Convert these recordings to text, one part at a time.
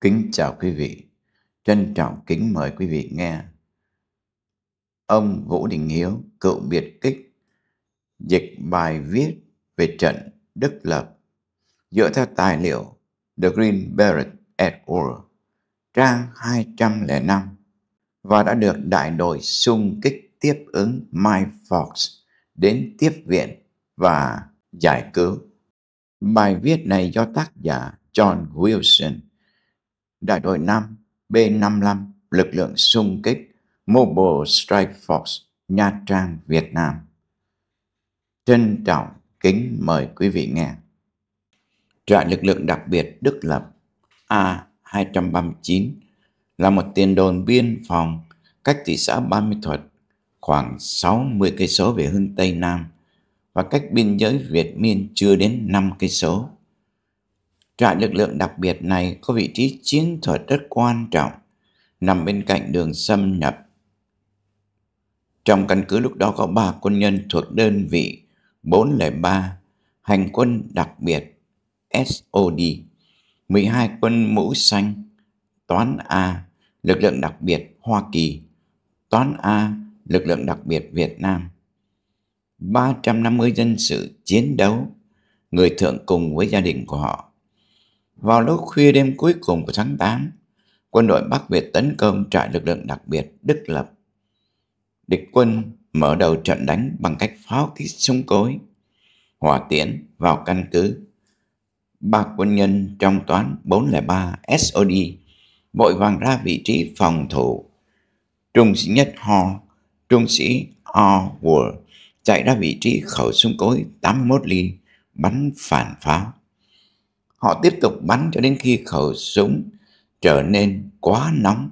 Kính chào quý vị, trân trọng kính mời quý vị nghe Ông Vũ Đình Hiếu, cựu biệt kích, dịch bài viết về trận Đức Lập dựa theo tài liệu The Green Beret et al. trang 205 và đã được đại đội xung kích tiếp ứng my Fox đến tiếp viện và giải cứu. Bài viết này do tác giả John Wilson đại đội 5 B-55 lực lượng xung kích Mobile Strike Force Nha Trang, Việt Nam. Trân trọng kính mời quý vị nghe. Trại lực lượng đặc biệt Đức Lập A-239 là một tiền đồn biên phòng cách thị xã Ba Mỹ Thuật khoảng 60 cây số về hướng Tây Nam và cách biên giới Việt Miên chưa đến 5 cây số. Trại lực lượng đặc biệt này có vị trí chiến thuật rất quan trọng, nằm bên cạnh đường xâm nhập. Trong căn cứ lúc đó có 3 quân nhân thuộc đơn vị 403 Hành quân đặc biệt SOD, 12 quân mũ xanh, toán A, lực lượng đặc biệt Hoa Kỳ, toán A, lực lượng đặc biệt Việt Nam. 350 dân sự chiến đấu, người thượng cùng với gia đình của họ vào lúc khuya đêm cuối cùng của tháng 8, quân đội Bắc Việt tấn công trại lực lượng đặc biệt Đức Lập. Địch quân mở đầu trận đánh bằng cách pháo kích súng cối, hỏa tiễn vào căn cứ. Ba quân nhân trong toán 403 SOD vội vàng ra vị trí phòng thủ. Trung sĩ nhất Ho, trung sĩ O World chạy ra vị trí khẩu súng cối 81 ly bắn phản pháo. Họ tiếp tục bắn cho đến khi khẩu súng trở nên quá nóng.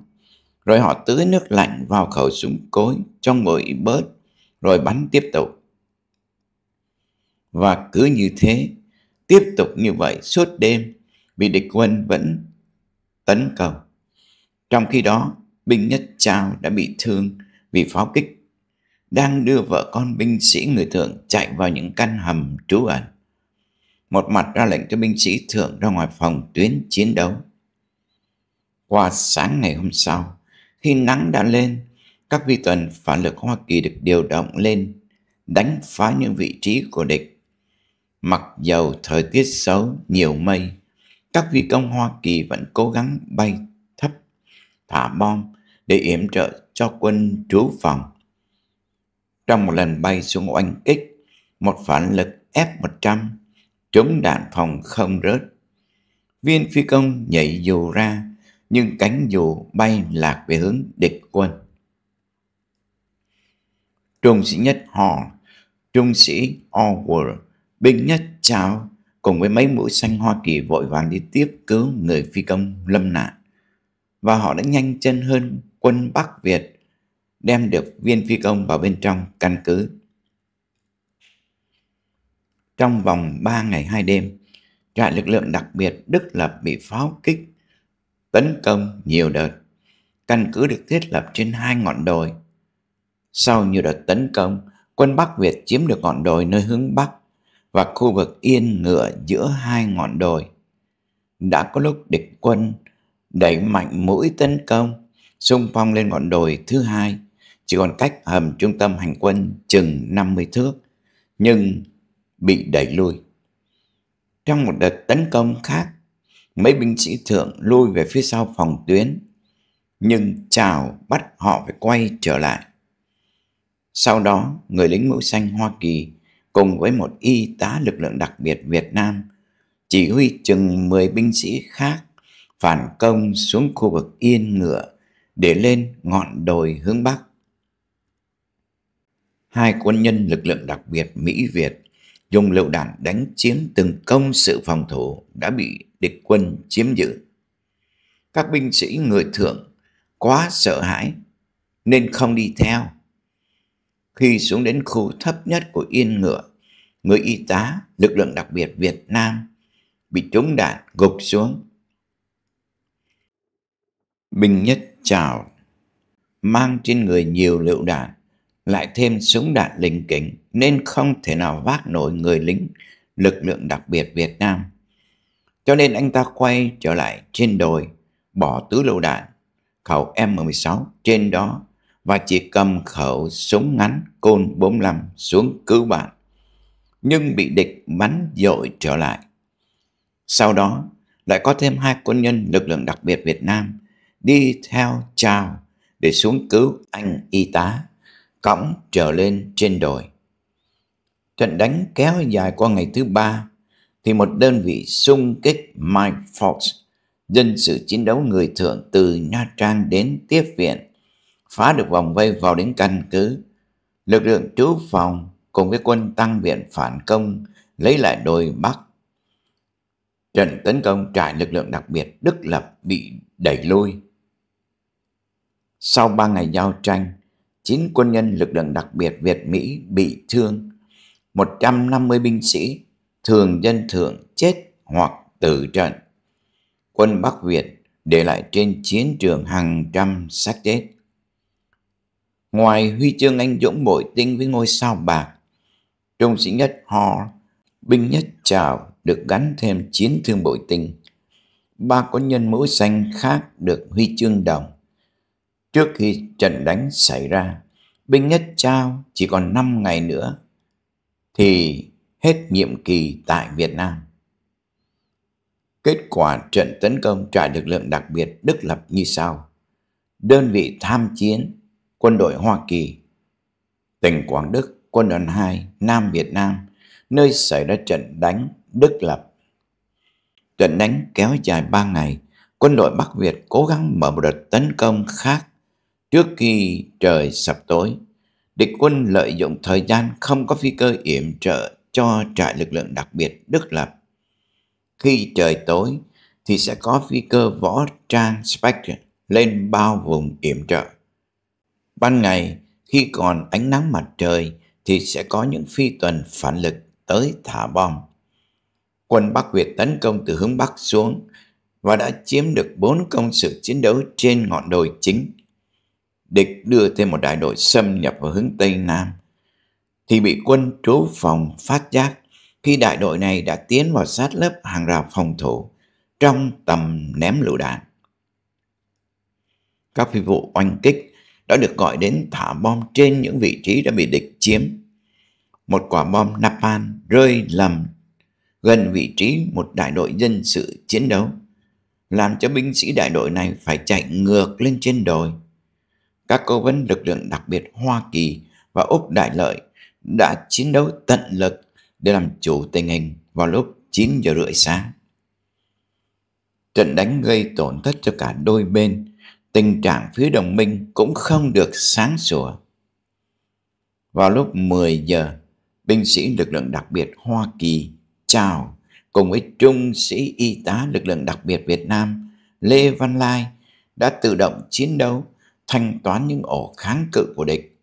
Rồi họ tưới nước lạnh vào khẩu súng cối cho nguội bớt, rồi bắn tiếp tục. Và cứ như thế, tiếp tục như vậy suốt đêm, vì địch quân vẫn tấn công. Trong khi đó, binh Nhất Trao đã bị thương vì pháo kích, đang đưa vợ con binh sĩ người thượng chạy vào những căn hầm trú ẩn một mặt ra lệnh cho binh sĩ thượng ra ngoài phòng tuyến chiến đấu. Qua sáng ngày hôm sau, khi nắng đã lên, các vi tuần phản lực Hoa Kỳ được điều động lên, đánh phá những vị trí của địch. Mặc dầu thời tiết xấu, nhiều mây, các phi công Hoa Kỳ vẫn cố gắng bay thấp, thả bom để yểm trợ cho quân trú phòng. Trong một lần bay xuống oanh kích, một phản lực F-100 trúng đạn phòng không rớt. Viên phi công nhảy dù ra, nhưng cánh dù bay lạc về hướng địch quân. Trung sĩ nhất họ, trung sĩ Orwell, binh nhất Chào cùng với mấy mũi xanh Hoa Kỳ vội vàng đi tiếp cứu người phi công lâm nạn. Và họ đã nhanh chân hơn quân Bắc Việt, đem được viên phi công vào bên trong căn cứ trong vòng 3 ngày 2 đêm, trại lực lượng đặc biệt Đức Lập bị pháo kích, tấn công nhiều đợt. Căn cứ được thiết lập trên hai ngọn đồi. Sau nhiều đợt tấn công, quân Bắc Việt chiếm được ngọn đồi nơi hướng Bắc và khu vực yên ngựa giữa hai ngọn đồi. Đã có lúc địch quân đẩy mạnh mũi tấn công, xung phong lên ngọn đồi thứ hai, chỉ còn cách hầm trung tâm hành quân chừng 50 thước. Nhưng bị đẩy lui. Trong một đợt tấn công khác, mấy binh sĩ thượng lui về phía sau phòng tuyến, nhưng chào bắt họ phải quay trở lại. Sau đó, người lính mũ xanh Hoa Kỳ cùng với một y tá lực lượng đặc biệt Việt Nam chỉ huy chừng 10 binh sĩ khác phản công xuống khu vực Yên Ngựa để lên ngọn đồi hướng Bắc. Hai quân nhân lực lượng đặc biệt Mỹ-Việt dùng lựu đạn đánh chiếm từng công sự phòng thủ đã bị địch quân chiếm giữ. Các binh sĩ người thượng quá sợ hãi nên không đi theo. Khi xuống đến khu thấp nhất của yên ngựa, người y tá lực lượng đặc biệt Việt Nam bị trúng đạn gục xuống. Bình nhất chào mang trên người nhiều lựu đạn lại thêm súng đạn linh kính nên không thể nào vác nổi người lính lực lượng đặc biệt Việt Nam. Cho nên anh ta quay trở lại trên đồi, bỏ tứ lựu đạn, khẩu M16 trên đó và chỉ cầm khẩu súng ngắn côn 45 xuống cứu bạn. Nhưng bị địch bắn dội trở lại. Sau đó lại có thêm hai quân nhân lực lượng đặc biệt Việt Nam đi theo chào để xuống cứu anh y tá cõng trở lên trên đồi. Trận đánh kéo dài qua ngày thứ ba thì một đơn vị xung kích Mike Fox, dân sự chiến đấu người thượng từ Nha Trang đến tiếp viện, phá được vòng vây vào đến căn cứ. Lực lượng trú phòng cùng với quân tăng viện phản công lấy lại đồi Bắc. Trận tấn công trại lực lượng đặc biệt Đức Lập bị đẩy lui. Sau ba ngày giao tranh, 9 quân nhân lực lượng đặc biệt Việt Mỹ bị thương, 150 binh sĩ thường dân thượng chết hoặc tử trận. Quân Bắc Việt để lại trên chiến trường hàng trăm xác chết. Ngoài huy chương anh dũng bội tinh với ngôi sao bạc, trung sĩ nhất Hall, binh nhất chào được gắn thêm chiến thương bội tinh. Ba quân nhân mũi xanh khác được huy chương đồng. Trước khi trận đánh xảy ra, binh nhất trao chỉ còn 5 ngày nữa thì hết nhiệm kỳ tại Việt Nam. Kết quả trận tấn công trại lực lượng đặc biệt Đức Lập như sau. Đơn vị tham chiến, quân đội Hoa Kỳ, tỉnh Quảng Đức, quân đoàn 2, Nam Việt Nam, nơi xảy ra trận đánh Đức Lập. Trận đánh kéo dài 3 ngày, quân đội Bắc Việt cố gắng mở một đợt tấn công khác Trước khi trời sập tối, địch quân lợi dụng thời gian không có phi cơ yểm trợ cho trại lực lượng đặc biệt Đức Lập. Khi trời tối thì sẽ có phi cơ võ trang Spectre lên bao vùng yểm trợ. Ban ngày, khi còn ánh nắng mặt trời thì sẽ có những phi tuần phản lực tới thả bom. Quân Bắc Việt tấn công từ hướng Bắc xuống và đã chiếm được bốn công sự chiến đấu trên ngọn đồi chính địch đưa thêm một đại đội xâm nhập vào hướng Tây Nam, thì bị quân trú phòng phát giác khi đại đội này đã tiến vào sát lớp hàng rào phòng thủ trong tầm ném lựu đạn. Các phi vụ oanh kích đã được gọi đến thả bom trên những vị trí đã bị địch chiếm. Một quả bom napan rơi lầm gần vị trí một đại đội dân sự chiến đấu, làm cho binh sĩ đại đội này phải chạy ngược lên trên đồi các cố vấn lực lượng đặc biệt Hoa Kỳ và Úc Đại Lợi đã chiến đấu tận lực để làm chủ tình hình vào lúc 9 giờ rưỡi sáng. Trận đánh gây tổn thất cho cả đôi bên, tình trạng phía đồng minh cũng không được sáng sủa. Vào lúc 10 giờ, binh sĩ lực lượng đặc biệt Hoa Kỳ chào cùng với trung sĩ y tá lực lượng đặc biệt Việt Nam Lê Văn Lai đã tự động chiến đấu thanh toán những ổ kháng cự của địch.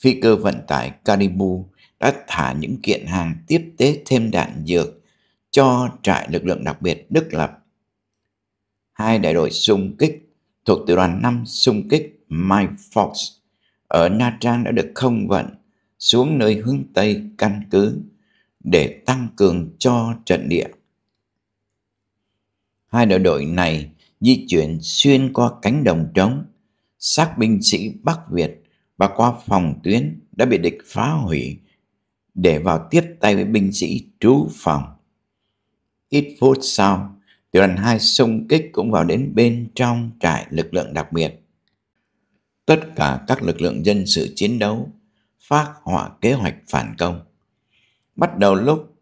Phi cơ vận tải Karibu đã thả những kiện hàng tiếp tế thêm đạn dược cho trại lực lượng đặc biệt Đức Lập. Hai đại đội xung kích thuộc tiểu đoàn 5 xung kích My Fox ở Nha Trang đã được không vận xuống nơi hướng Tây căn cứ để tăng cường cho trận địa. Hai đội đội này di chuyển xuyên qua cánh đồng trống xác binh sĩ Bắc Việt và qua phòng tuyến đã bị địch phá hủy để vào tiếp tay với binh sĩ trú phòng. Ít phút sau, tiểu đoàn 2 xung kích cũng vào đến bên trong trại lực lượng đặc biệt. Tất cả các lực lượng dân sự chiến đấu phát họa kế hoạch phản công. Bắt đầu lúc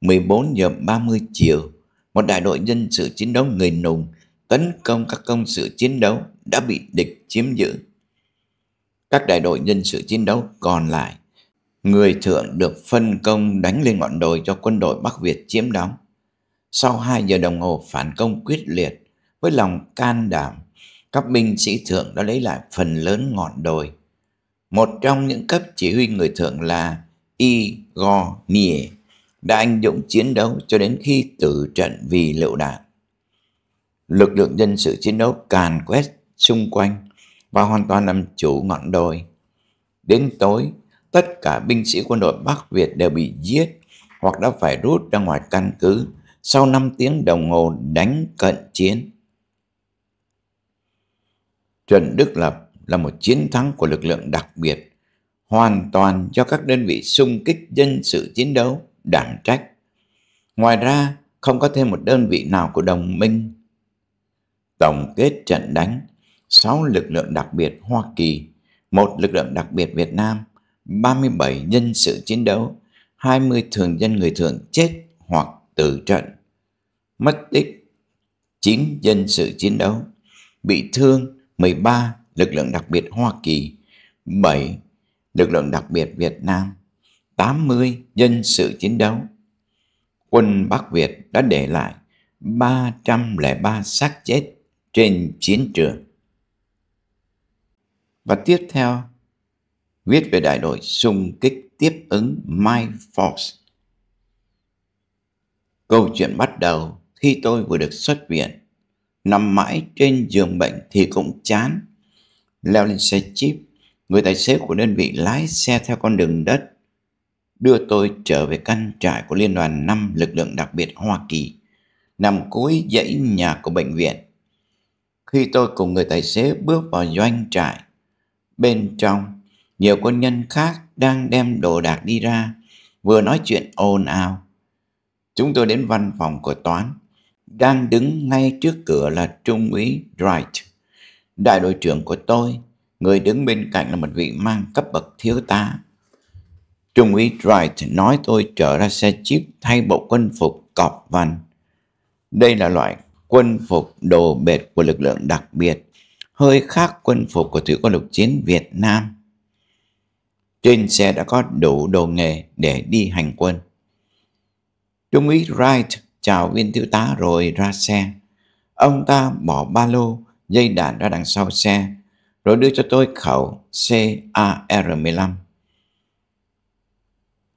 14 giờ 30 chiều, một đại đội dân sự chiến đấu người nùng tấn công các công sự chiến đấu đã bị địch chiếm giữ. Các đại đội nhân sự chiến đấu còn lại, người thượng được phân công đánh lên ngọn đồi cho quân đội Bắc Việt chiếm đóng. Sau 2 giờ đồng hồ phản công quyết liệt, với lòng can đảm, các binh sĩ thượng đã lấy lại phần lớn ngọn đồi. Một trong những cấp chỉ huy người thượng là Igor Nie đã anh dũng chiến đấu cho đến khi tử trận vì lựu đạn lực lượng dân sự chiến đấu càn quét xung quanh và hoàn toàn làm chủ ngọn đồi. Đến tối, tất cả binh sĩ quân đội Bắc Việt đều bị giết hoặc đã phải rút ra ngoài căn cứ sau 5 tiếng đồng hồ đánh cận chiến. Trận Đức Lập là một chiến thắng của lực lượng đặc biệt, hoàn toàn do các đơn vị xung kích dân sự chiến đấu đảm trách. Ngoài ra, không có thêm một đơn vị nào của đồng minh tổng kết trận đánh, 6 lực lượng đặc biệt Hoa Kỳ, 1 lực lượng đặc biệt Việt Nam, 37 nhân sự chiến đấu, 20 thường dân người thường chết hoặc tử trận. Mất tích 9 dân sự chiến đấu, bị thương 13 lực lượng đặc biệt Hoa Kỳ, 7 lực lượng đặc biệt Việt Nam, 80 nhân sự chiến đấu. Quân Bắc Việt đã để lại 303 xác chết trên chiến trường. Và tiếp theo, viết về đại đội xung kích tiếp ứng My Force. Câu chuyện bắt đầu khi tôi vừa được xuất viện, nằm mãi trên giường bệnh thì cũng chán. Leo lên xe jeep, người tài xế của đơn vị lái xe theo con đường đất, đưa tôi trở về căn trại của Liên đoàn 5 Lực lượng Đặc biệt Hoa Kỳ, nằm cuối dãy nhà của bệnh viện khi tôi cùng người tài xế bước vào doanh trại. Bên trong, nhiều quân nhân khác đang đem đồ đạc đi ra, vừa nói chuyện ồn ào. Chúng tôi đến văn phòng của Toán. Đang đứng ngay trước cửa là Trung úy Wright, đại đội trưởng của tôi. Người đứng bên cạnh là một vị mang cấp bậc thiếu tá. Trung úy Wright nói tôi trở ra xe jeep thay bộ quân phục cọp vằn. Đây là loại quân phục đồ bệt của lực lượng đặc biệt, hơi khác quân phục của thủy quân lục chiến Việt Nam. Trên xe đã có đủ đồ nghề để đi hành quân. Trung úy Wright chào viên thiếu tá rồi ra xe. Ông ta bỏ ba lô, dây đạn ra đằng sau xe, rồi đưa cho tôi khẩu CAR-15.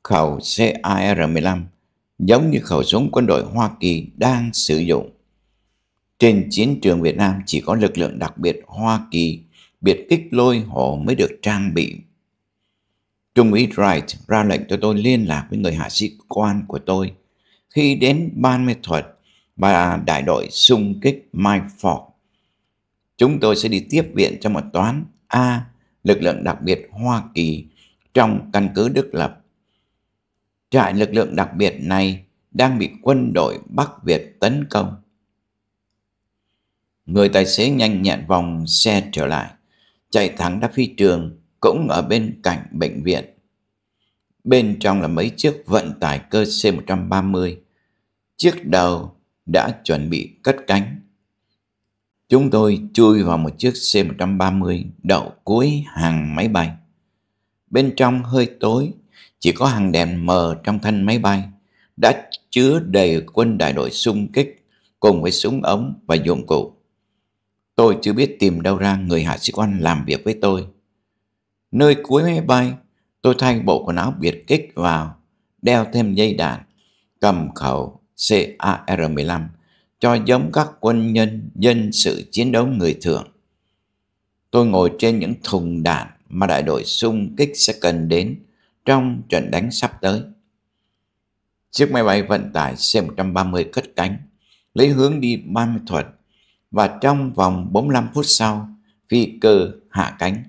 Khẩu CAR-15 giống như khẩu súng quân đội Hoa Kỳ đang sử dụng. Trên chiến trường Việt Nam chỉ có lực lượng đặc biệt Hoa Kỳ, biệt kích lôi hồ mới được trang bị. Trung úy Wright ra lệnh cho tôi liên lạc với người hạ sĩ quan của tôi. Khi đến Ban Mê Thuật và đại đội xung kích Mai Fort, chúng tôi sẽ đi tiếp viện cho một toán A, lực lượng đặc biệt Hoa Kỳ trong căn cứ Đức Lập. Trại lực lượng đặc biệt này đang bị quân đội Bắc Việt tấn công. Người tài xế nhanh nhẹn vòng xe trở lại, chạy thẳng ra phi trường, cũng ở bên cạnh bệnh viện. Bên trong là mấy chiếc vận tải cơ C-130. Chiếc đầu đã chuẩn bị cất cánh. Chúng tôi chui vào một chiếc C-130 đậu cuối hàng máy bay. Bên trong hơi tối, chỉ có hàng đèn mờ trong thân máy bay đã chứa đầy quân đại đội xung kích cùng với súng ống và dụng cụ. Tôi chưa biết tìm đâu ra người hạ sĩ quan làm việc với tôi. Nơi cuối máy bay, tôi thay bộ quần áo biệt kích vào, đeo thêm dây đạn, cầm khẩu CAR-15 cho giống các quân nhân dân sự chiến đấu người thường. Tôi ngồi trên những thùng đạn mà đại đội xung kích sẽ cần đến trong trận đánh sắp tới. Chiếc máy bay vận tải C-130 cất cánh, lấy hướng đi Ban Thuật và trong vòng 45 phút sau, phi cơ hạ cánh.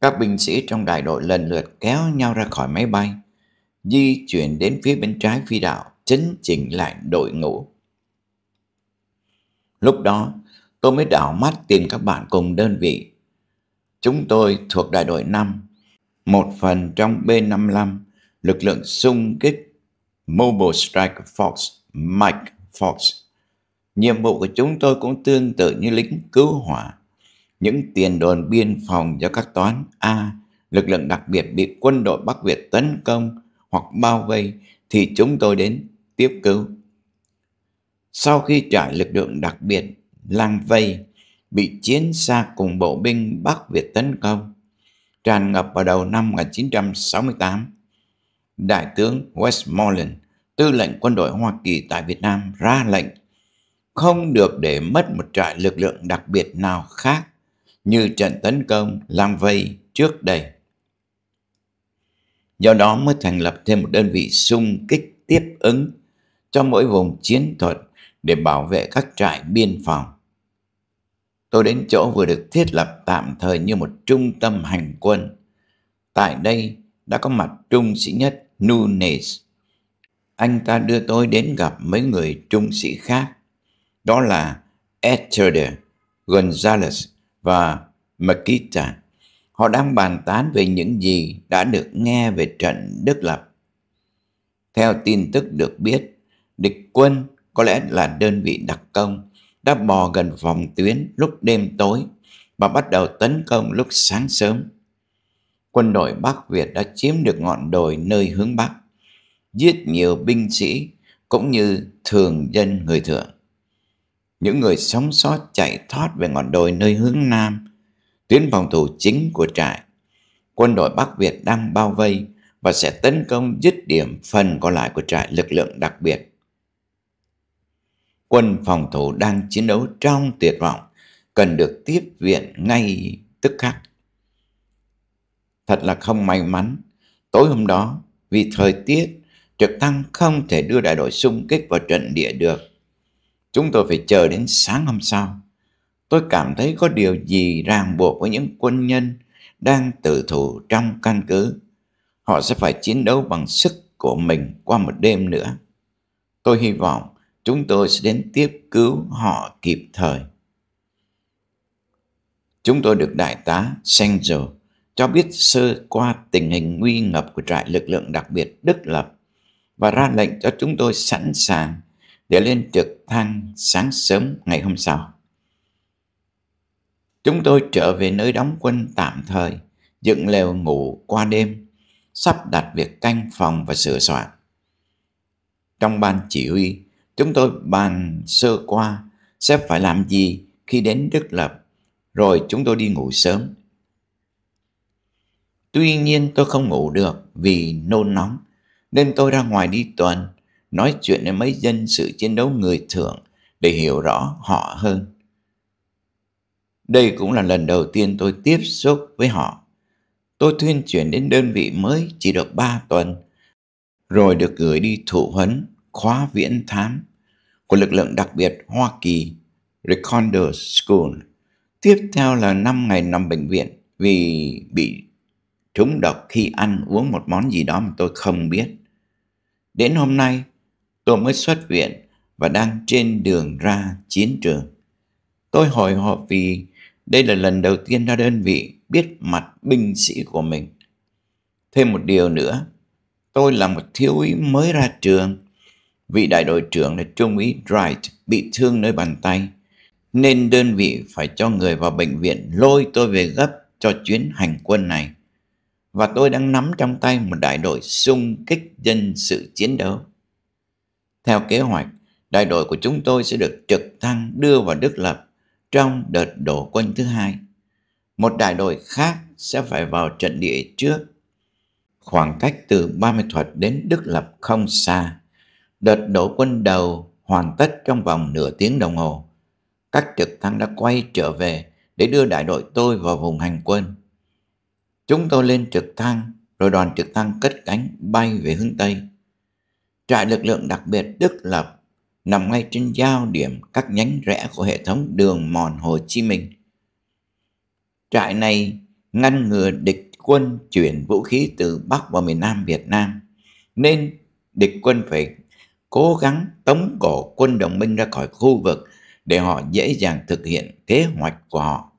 Các binh sĩ trong đại đội lần lượt kéo nhau ra khỏi máy bay, di chuyển đến phía bên trái phi đạo, chấn chỉnh lại đội ngũ. Lúc đó, tôi mới đảo mắt tìm các bạn cùng đơn vị. Chúng tôi thuộc đại đội 5, một phần trong B-55, lực lượng xung kích Mobile Strike Force, Mike Force. Nhiệm vụ của chúng tôi cũng tương tự như lính cứu hỏa. Những tiền đồn biên phòng do các toán A, lực lượng đặc biệt bị quân đội Bắc Việt tấn công hoặc bao vây thì chúng tôi đến tiếp cứu. Sau khi trải lực lượng đặc biệt lang vây bị chiến xa cùng bộ binh Bắc Việt tấn công, tràn ngập vào đầu năm 1968, Đại tướng Westmoreland, tư lệnh quân đội Hoa Kỳ tại Việt Nam ra lệnh không được để mất một trại lực lượng đặc biệt nào khác như trận tấn công lang vây trước đây. Do đó mới thành lập thêm một đơn vị xung kích tiếp ứng cho mỗi vùng chiến thuật để bảo vệ các trại biên phòng. Tôi đến chỗ vừa được thiết lập tạm thời như một trung tâm hành quân. Tại đây đã có mặt trung sĩ nhất Nunes. Anh ta đưa tôi đến gặp mấy người trung sĩ khác đó là Eterder, Gonzales và Makita. Họ đang bàn tán về những gì đã được nghe về trận Đức Lập. Theo tin tức được biết, địch quân có lẽ là đơn vị đặc công đã bò gần vòng tuyến lúc đêm tối và bắt đầu tấn công lúc sáng sớm. Quân đội Bắc Việt đã chiếm được ngọn đồi nơi hướng Bắc, giết nhiều binh sĩ cũng như thường dân người thượng những người sống sót chạy thoát về ngọn đồi nơi hướng Nam, tuyến phòng thủ chính của trại. Quân đội Bắc Việt đang bao vây và sẽ tấn công dứt điểm phần còn lại của trại lực lượng đặc biệt. Quân phòng thủ đang chiến đấu trong tuyệt vọng, cần được tiếp viện ngay tức khắc. Thật là không may mắn, tối hôm đó vì thời tiết, trực tăng không thể đưa đại đội xung kích vào trận địa được Chúng tôi phải chờ đến sáng hôm sau. Tôi cảm thấy có điều gì ràng buộc với những quân nhân đang tự thủ trong căn cứ. Họ sẽ phải chiến đấu bằng sức của mình qua một đêm nữa. Tôi hy vọng chúng tôi sẽ đến tiếp cứu họ kịp thời. Chúng tôi được đại tá Sengel cho biết sơ qua tình hình nguy ngập của trại lực lượng đặc biệt Đức Lập và ra lệnh cho chúng tôi sẵn sàng để lên trực than sáng sớm ngày hôm sau. Chúng tôi trở về nơi đóng quân tạm thời, dựng lều ngủ qua đêm, sắp đặt việc canh phòng và sửa soạn. Trong ban chỉ huy, chúng tôi bàn sơ qua sẽ phải làm gì khi đến Đức Lập, rồi chúng tôi đi ngủ sớm. Tuy nhiên tôi không ngủ được vì nôn nóng, nên tôi ra ngoài đi tuần nói chuyện với mấy dân sự chiến đấu người thường để hiểu rõ họ hơn. Đây cũng là lần đầu tiên tôi tiếp xúc với họ. Tôi thuyên chuyển đến đơn vị mới chỉ được 3 tuần, rồi được gửi đi thụ huấn khóa viễn thám của lực lượng đặc biệt Hoa Kỳ Reconnaissance School. Tiếp theo là 5 ngày nằm bệnh viện vì bị trúng độc khi ăn uống một món gì đó mà tôi không biết. Đến hôm nay, tôi mới xuất viện và đang trên đường ra chiến trường. Tôi hồi hộp vì đây là lần đầu tiên ra đơn vị biết mặt binh sĩ của mình. Thêm một điều nữa, tôi là một thiếu úy mới ra trường. Vị đại đội trưởng là Trung úy Wright bị thương nơi bàn tay, nên đơn vị phải cho người vào bệnh viện lôi tôi về gấp cho chuyến hành quân này. Và tôi đang nắm trong tay một đại đội sung kích dân sự chiến đấu. Theo kế hoạch, đại đội của chúng tôi sẽ được trực thăng đưa vào Đức Lập trong đợt đổ quân thứ hai. Một đại đội khác sẽ phải vào trận địa trước. Khoảng cách từ 30 thuật đến Đức Lập không xa. Đợt đổ quân đầu hoàn tất trong vòng nửa tiếng đồng hồ. Các trực thăng đã quay trở về để đưa đại đội tôi vào vùng hành quân. Chúng tôi lên trực thăng, rồi đoàn trực thăng cất cánh bay về hướng Tây. Trại lực lượng đặc biệt Đức Lập nằm ngay trên giao điểm các nhánh rẽ của hệ thống đường mòn Hồ Chí Minh. Trại này ngăn ngừa địch quân chuyển vũ khí từ Bắc vào miền Nam Việt Nam, nên địch quân phải cố gắng tống cổ quân đồng minh ra khỏi khu vực để họ dễ dàng thực hiện kế hoạch của họ.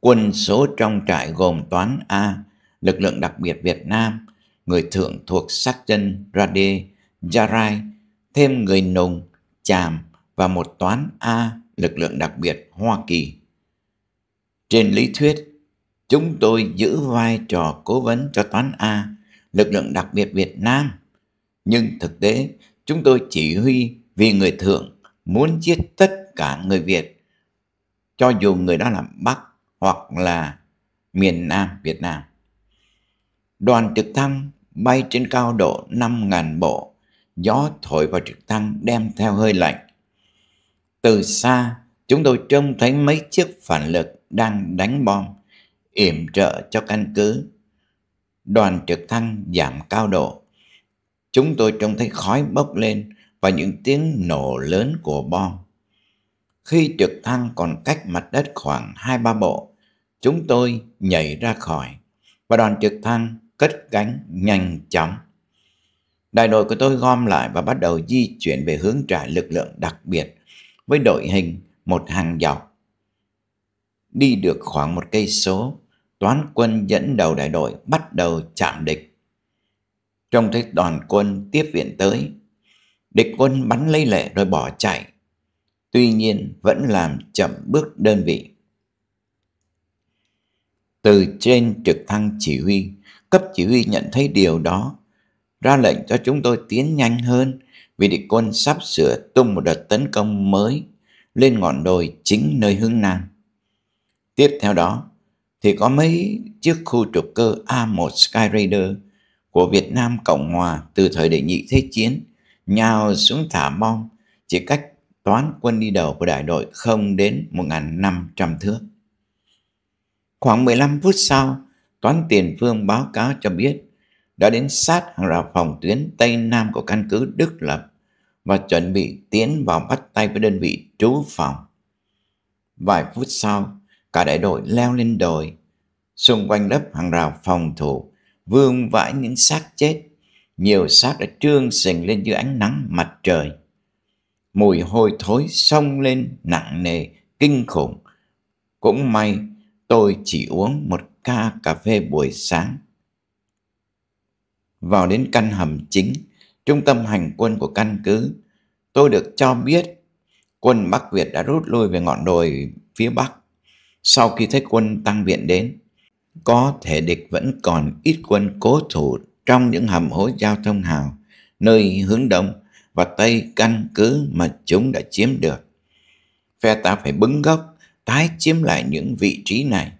Quân số trong trại gồm toán A, lực lượng đặc biệt Việt Nam, người thượng thuộc sát dân Radhe, Jarai, thêm người nùng, chàm và một toán A lực lượng đặc biệt Hoa Kỳ. Trên lý thuyết, chúng tôi giữ vai trò cố vấn cho toán A, lực lượng đặc biệt Việt Nam. Nhưng thực tế, chúng tôi chỉ huy vì người thượng muốn giết tất cả người Việt, cho dù người đó là Bắc hoặc là miền Nam Việt Nam. Đoàn trực thăng bay trên cao độ 5.000 bộ, gió thổi vào trực thăng đem theo hơi lạnh. Từ xa, chúng tôi trông thấy mấy chiếc phản lực đang đánh bom, yểm trợ cho căn cứ. Đoàn trực thăng giảm cao độ. Chúng tôi trông thấy khói bốc lên và những tiếng nổ lớn của bom. Khi trực thăng còn cách mặt đất khoảng 2-3 bộ, chúng tôi nhảy ra khỏi và đoàn trực thăng cất cánh nhanh chóng. Đại đội của tôi gom lại và bắt đầu di chuyển về hướng trại lực lượng đặc biệt với đội hình một hàng dọc. Đi được khoảng một cây số, toán quân dẫn đầu đại đội bắt đầu chạm địch. Trong thấy đoàn quân tiếp viện tới, địch quân bắn lấy lệ rồi bỏ chạy. Tuy nhiên vẫn làm chậm bước đơn vị. Từ trên trực thăng chỉ huy, Cấp chỉ huy nhận thấy điều đó, ra lệnh cho chúng tôi tiến nhanh hơn vì địch quân sắp sửa tung một đợt tấn công mới lên ngọn đồi chính nơi hướng Nam. Tiếp theo đó thì có mấy chiếc khu trục cơ A1 Sky Raider của Việt Nam Cộng Hòa từ thời đệ nhị thế chiến nhào xuống thả bom chỉ cách toán quân đi đầu của đại đội không đến 1.500 thước. Khoảng 15 phút sau, Toán tiền phương báo cáo cho biết đã đến sát hàng rào phòng tuyến Tây Nam của căn cứ Đức Lập và chuẩn bị tiến vào bắt tay với đơn vị trú phòng. Vài phút sau, cả đại đội leo lên đồi. Xung quanh lớp hàng rào phòng thủ, vương vãi những xác chết. Nhiều xác đã trương sình lên dưới ánh nắng mặt trời. Mùi hôi thối sông lên nặng nề, kinh khủng. Cũng may tôi chỉ uống một ca cà phê buổi sáng. Vào đến căn hầm chính, trung tâm hành quân của căn cứ, tôi được cho biết quân Bắc Việt đã rút lui về ngọn đồi phía Bắc. Sau khi thấy quân tăng viện đến, có thể địch vẫn còn ít quân cố thủ trong những hầm hố giao thông hào, nơi hướng đông và tây căn cứ mà chúng đã chiếm được. Phe ta phải bứng gốc, tái chiếm lại những vị trí này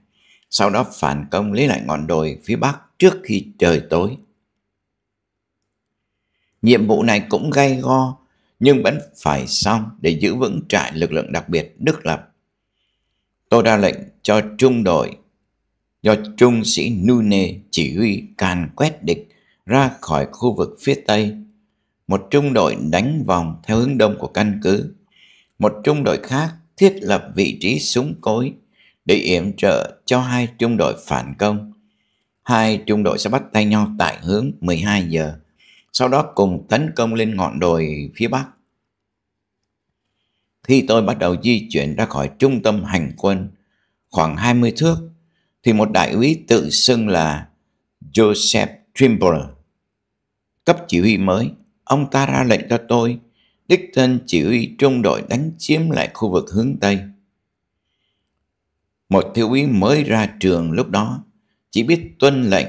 sau đó phản công lấy lại ngọn đồi phía bắc trước khi trời tối. Nhiệm vụ này cũng gay go nhưng vẫn phải xong để giữ vững trại lực lượng đặc biệt Đức Lập. Tôi ra lệnh cho trung đội do trung sĩ Nune chỉ huy càn quét địch ra khỏi khu vực phía Tây. Một trung đội đánh vòng theo hướng đông của căn cứ. Một trung đội khác thiết lập vị trí súng cối để yểm trợ cho hai trung đội phản công. Hai trung đội sẽ bắt tay nhau tại hướng 12 giờ, sau đó cùng tấn công lên ngọn đồi phía bắc. Khi tôi bắt đầu di chuyển ra khỏi trung tâm hành quân, khoảng 20 thước, thì một đại úy tự xưng là Joseph Trimble. Cấp chỉ huy mới, ông ta ra lệnh cho tôi đích thân chỉ huy trung đội đánh chiếm lại khu vực hướng Tây một thiếu úy mới ra trường lúc đó, chỉ biết tuân lệnh,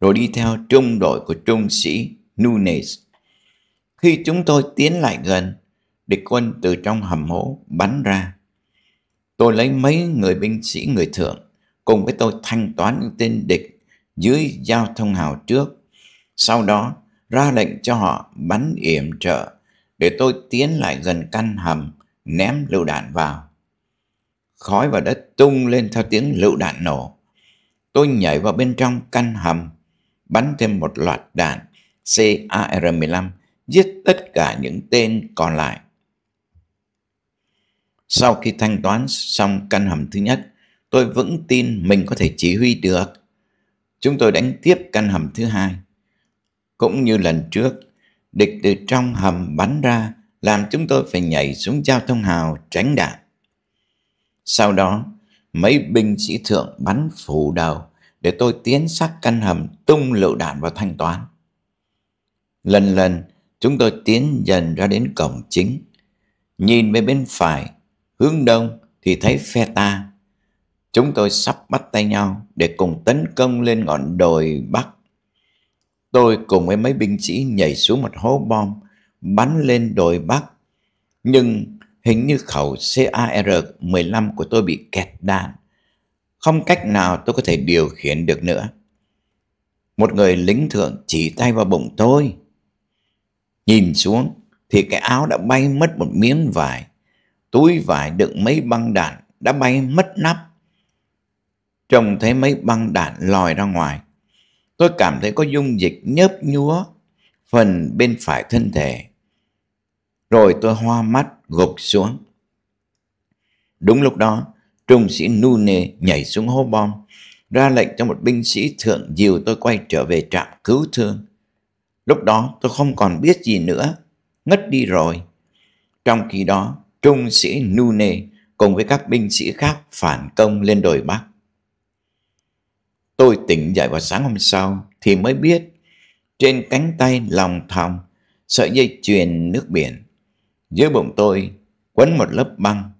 rồi đi theo trung đội của trung sĩ Nunes. Khi chúng tôi tiến lại gần, địch quân từ trong hầm hố bắn ra. Tôi lấy mấy người binh sĩ người thượng cùng với tôi thanh toán những tên địch dưới giao thông hào trước. Sau đó ra lệnh cho họ bắn yểm trợ để tôi tiến lại gần căn hầm ném lựu đạn vào khói và đất tung lên theo tiếng lựu đạn nổ. Tôi nhảy vào bên trong căn hầm, bắn thêm một loạt đạn CAR-15, giết tất cả những tên còn lại. Sau khi thanh toán xong căn hầm thứ nhất, tôi vững tin mình có thể chỉ huy được. Chúng tôi đánh tiếp căn hầm thứ hai. Cũng như lần trước, địch từ trong hầm bắn ra làm chúng tôi phải nhảy xuống giao thông hào tránh đạn. Sau đó, mấy binh sĩ thượng bắn phủ đầu để tôi tiến sát căn hầm tung lựu đạn vào thanh toán. Lần lần, chúng tôi tiến dần ra đến cổng chính. Nhìn về bên phải, hướng đông thì thấy phe ta. Chúng tôi sắp bắt tay nhau để cùng tấn công lên ngọn đồi Bắc. Tôi cùng với mấy binh sĩ nhảy xuống một hố bom, bắn lên đồi Bắc. Nhưng Hình như khẩu CAR-15 của tôi bị kẹt đạn. Không cách nào tôi có thể điều khiển được nữa. Một người lính thượng chỉ tay vào bụng tôi. Nhìn xuống thì cái áo đã bay mất một miếng vải. Túi vải đựng mấy băng đạn đã bay mất nắp. Trông thấy mấy băng đạn lòi ra ngoài. Tôi cảm thấy có dung dịch nhớp nhúa phần bên phải thân thể. Rồi tôi hoa mắt gục xuống. Đúng lúc đó, trung sĩ Nune nhảy xuống hố bom, ra lệnh cho một binh sĩ thượng dìu tôi quay trở về trạm cứu thương. Lúc đó tôi không còn biết gì nữa, ngất đi rồi. Trong khi đó, trung sĩ Nune cùng với các binh sĩ khác phản công lên đồi Bắc. Tôi tỉnh dậy vào sáng hôm sau thì mới biết trên cánh tay lòng thòng sợi dây chuyền nước biển dưới bụng tôi quấn một lớp băng.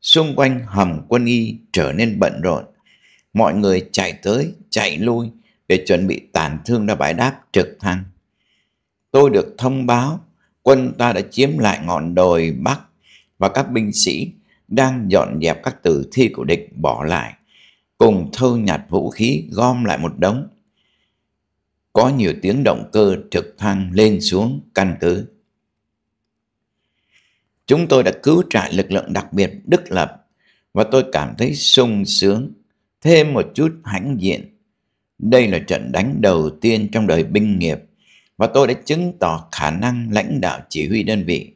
Xung quanh hầm quân y trở nên bận rộn. Mọi người chạy tới, chạy lui để chuẩn bị tàn thương ra bãi đáp trực thăng. Tôi được thông báo quân ta đã chiếm lại ngọn đồi Bắc và các binh sĩ đang dọn dẹp các tử thi của địch bỏ lại, cùng thâu nhặt vũ khí gom lại một đống. Có nhiều tiếng động cơ trực thăng lên xuống căn cứ. Chúng tôi đã cứu trại lực lượng đặc biệt Đức Lập và tôi cảm thấy sung sướng, thêm một chút hãnh diện. Đây là trận đánh đầu tiên trong đời binh nghiệp và tôi đã chứng tỏ khả năng lãnh đạo chỉ huy đơn vị.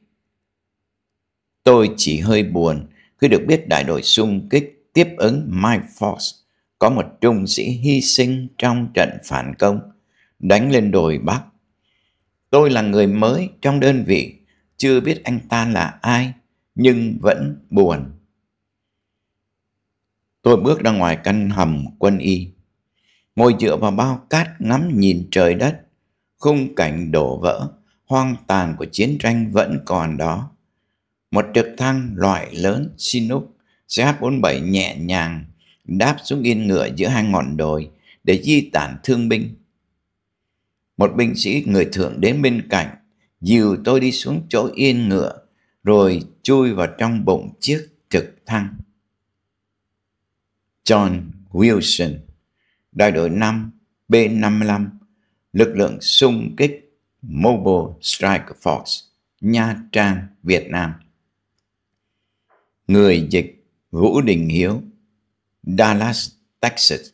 Tôi chỉ hơi buồn khi được biết đại đội xung kích tiếp ứng My Force có một trung sĩ hy sinh trong trận phản công đánh lên đồi Bắc. Tôi là người mới trong đơn vị chưa biết anh ta là ai nhưng vẫn buồn. Tôi bước ra ngoài căn hầm quân y, ngồi dựa vào bao cát ngắm nhìn trời đất, khung cảnh đổ vỡ, hoang tàn của chiến tranh vẫn còn đó. Một trực thăng loại lớn Chinook CH-47 nhẹ nhàng đáp xuống yên ngựa giữa hai ngọn đồi để di tản thương binh. Một binh sĩ người thượng đến bên cạnh dìu tôi đi xuống chỗ yên ngựa, rồi chui vào trong bụng chiếc trực thăng. John Wilson, đại đội 5 B-55, lực lượng xung kích Mobile Strike Force, Nha Trang, Việt Nam. Người dịch Vũ Đình Hiếu, Dallas, Texas.